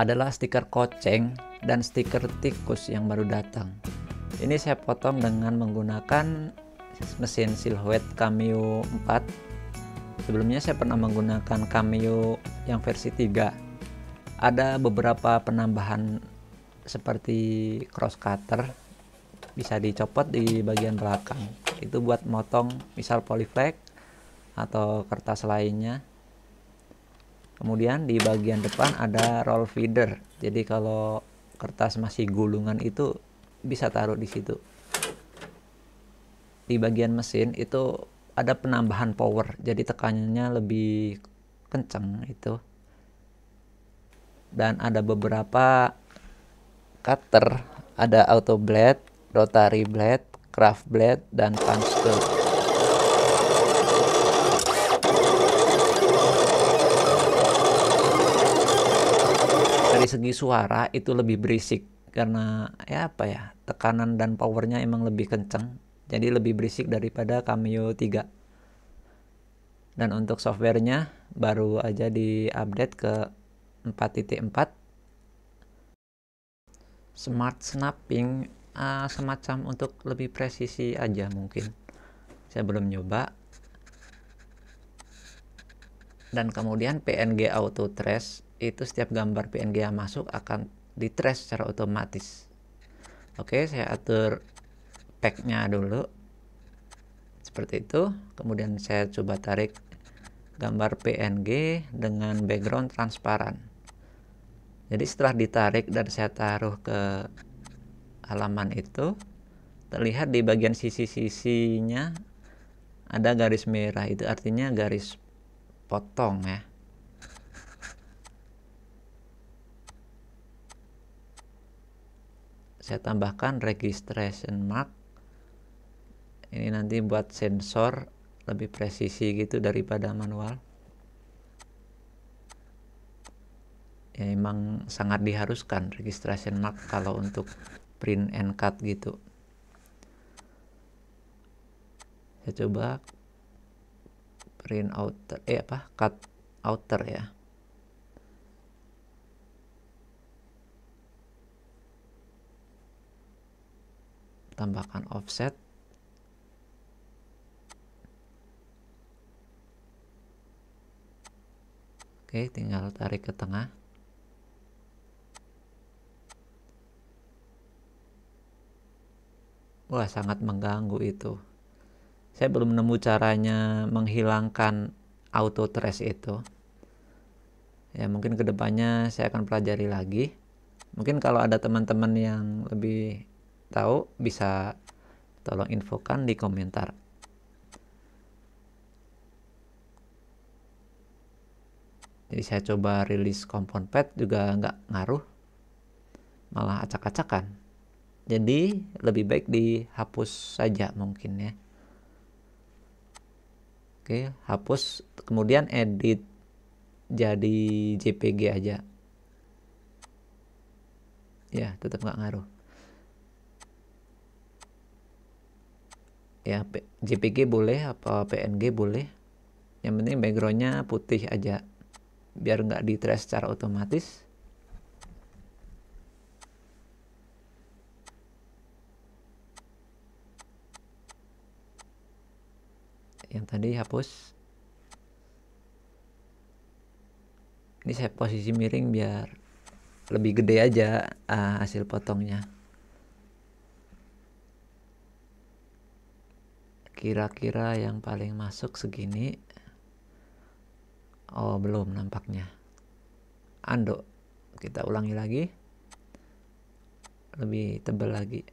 adalah stiker koceng dan stiker tikus yang baru datang. Ini saya potong dengan menggunakan mesin Silhouette Cameo 4. Sebelumnya saya pernah menggunakan Cameo yang versi 3. Ada beberapa penambahan seperti cross cutter bisa dicopot di bagian belakang. Itu buat motong misal polyflex atau kertas lainnya kemudian di bagian depan ada roll feeder jadi kalau kertas masih gulungan itu bisa taruh di situ di bagian mesin itu ada penambahan power jadi tekanannya lebih kenceng itu dan ada beberapa cutter ada auto blade rotary blade craft blade dan punch tool dari segi suara itu lebih berisik karena ya apa ya tekanan dan powernya emang lebih kenceng jadi lebih berisik daripada Cameo 3 dan untuk softwarenya baru aja di update ke 4.4 smart snapping uh, semacam untuk lebih presisi aja mungkin saya belum nyoba dan kemudian PNG auto trace itu setiap gambar PNG yang masuk akan di trace secara otomatis oke saya atur packnya dulu seperti itu kemudian saya coba tarik gambar PNG dengan background transparan jadi setelah ditarik dan saya taruh ke halaman itu terlihat di bagian sisi-sisinya ada garis merah itu artinya garis potong ya saya tambahkan registration mark ini nanti buat sensor lebih presisi gitu daripada manual ya emang sangat diharuskan registration mark kalau untuk print and cut gitu saya coba print outer eh apa cut outer ya tambahkan offset Oke, tinggal tarik ke tengah. Wah, sangat mengganggu itu. Saya belum nemu caranya menghilangkan auto trace itu. Ya, mungkin kedepannya saya akan pelajari lagi. Mungkin kalau ada teman-teman yang lebih tahu bisa tolong infokan di komentar jadi saya coba rilis kompon pad juga nggak ngaruh malah acak-acakan jadi lebih baik dihapus saja mungkin ya oke hapus kemudian edit jadi JPG aja ya tetap nggak ngaruh ya JPG boleh apa PNG boleh yang penting backgroundnya putih aja biar nggak di trace secara otomatis yang tadi hapus ini saya posisi miring biar lebih gede aja uh, hasil potongnya kira-kira yang paling masuk segini oh belum nampaknya ando kita ulangi lagi lebih tebal lagi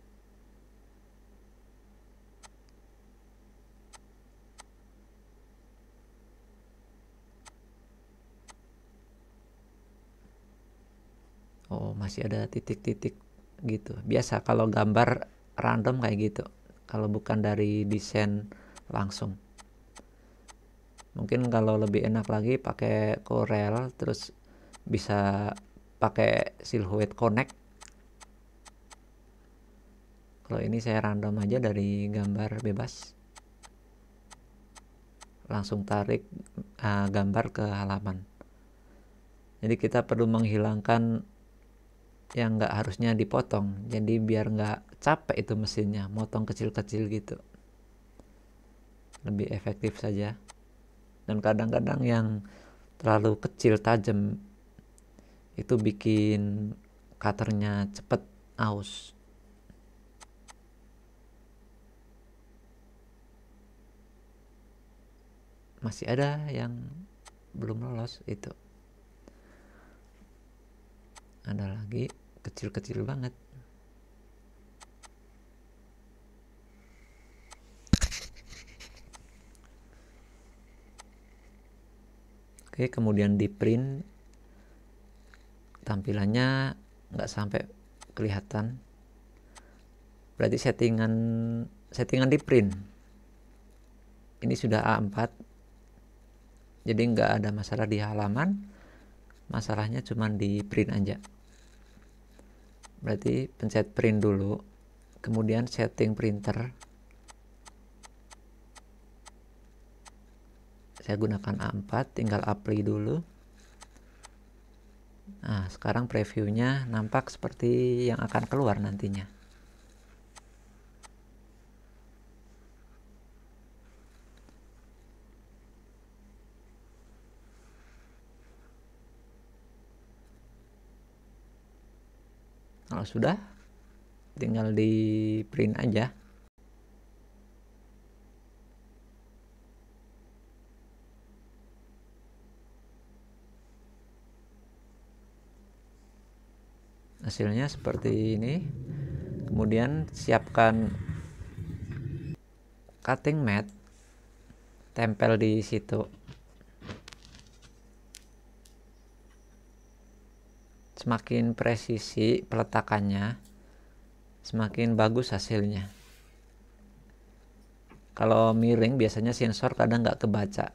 oh masih ada titik-titik gitu biasa kalau gambar random kayak gitu kalau bukan dari desain langsung mungkin kalau lebih enak lagi pakai Corel terus bisa pakai Silhouette Connect kalau ini saya random aja dari gambar bebas langsung tarik uh, gambar ke halaman jadi kita perlu menghilangkan yang nggak harusnya dipotong jadi biar nggak capek itu mesinnya motong kecil-kecil gitu lebih efektif saja dan kadang-kadang yang terlalu kecil tajam itu bikin cutternya cepet aus masih ada yang belum lolos itu ada lagi kecil-kecil banget Oke, kemudian di print tampilannya nggak sampai kelihatan. Berarti settingan settingan di print. Ini sudah A4. Jadi nggak ada masalah di halaman. Masalahnya cuma di print aja. Berarti pencet print dulu, kemudian setting printer saya gunakan A4 tinggal apply dulu nah sekarang previewnya nampak seperti yang akan keluar nantinya kalau sudah tinggal di print aja hasilnya seperti ini kemudian siapkan cutting mat tempel di situ semakin presisi peletakannya semakin bagus hasilnya kalau miring biasanya sensor kadang nggak kebaca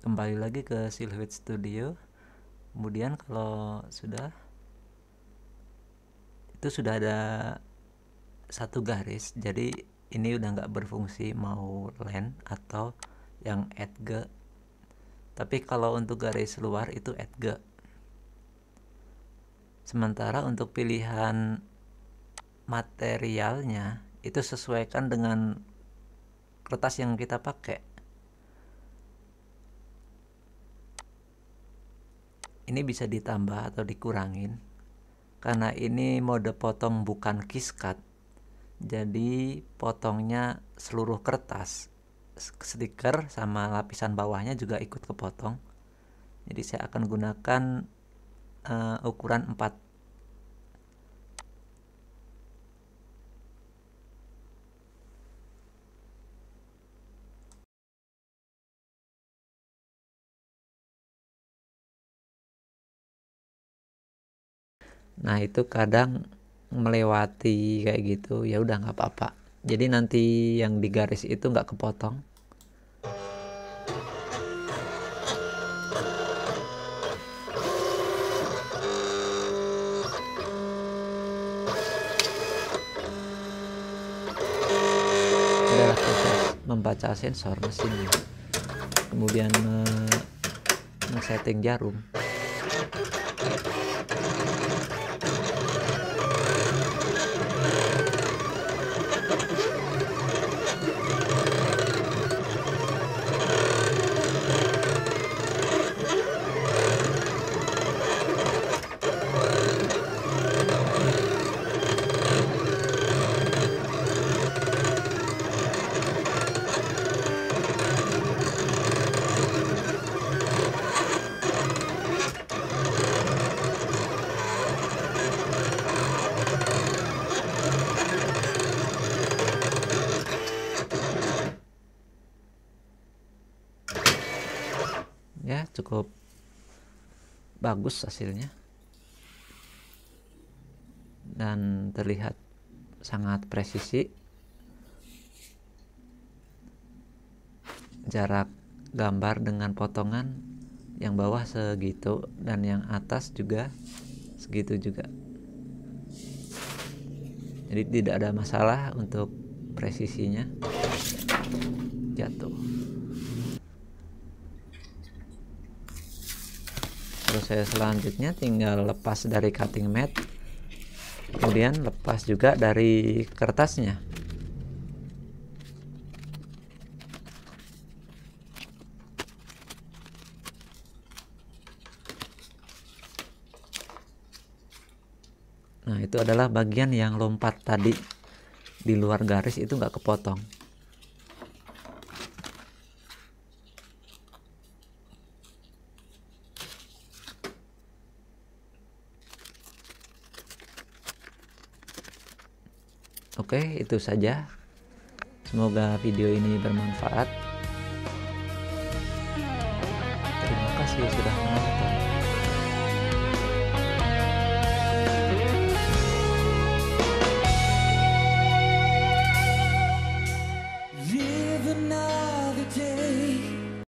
kembali lagi ke Silhouette Studio kemudian kalau sudah itu sudah ada satu garis jadi ini udah nggak berfungsi mau land atau yang edge tapi kalau untuk garis luar itu edge sementara untuk pilihan materialnya itu sesuaikan dengan kertas yang kita pakai ini bisa ditambah atau dikurangin karena ini mode potong bukan kiskat jadi potongnya seluruh kertas stiker sama lapisan bawahnya juga ikut kepotong jadi saya akan gunakan uh, ukuran 4 nah itu kadang melewati kayak gitu ya udah nggak apa-apa jadi nanti yang di garis itu nggak kepotong adalah proses membaca sensor mesinnya kemudian men setting jarum bagus hasilnya dan terlihat sangat presisi jarak gambar dengan potongan yang bawah segitu dan yang atas juga segitu juga jadi tidak ada masalah untuk presisinya jatuh saya selanjutnya tinggal lepas dari cutting mat kemudian lepas juga dari kertasnya nah itu adalah bagian yang lompat tadi di luar garis itu nggak kepotong Oke, itu saja. Semoga video ini bermanfaat. Terima kasih sudah